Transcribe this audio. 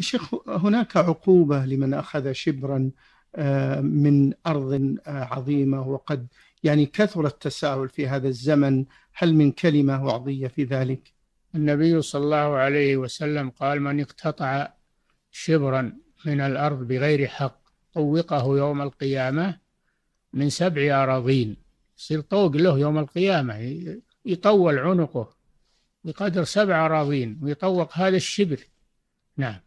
شيخ هناك عقوبة لمن أخذ شبرا آه، من أرض آه، عظيمة وقد يعني كثر التساهل في هذا الزمن هل من كلمة وعظية في ذلك؟ النبي صلى الله عليه وسلم قال من اقتطع شبرا من الأرض بغير حق طوقه يوم القيامة من سبع أراضين يصير طوق له يوم القيامة يطول عنقه بقدر سبع أراضين ويطوق هذا الشبر نعم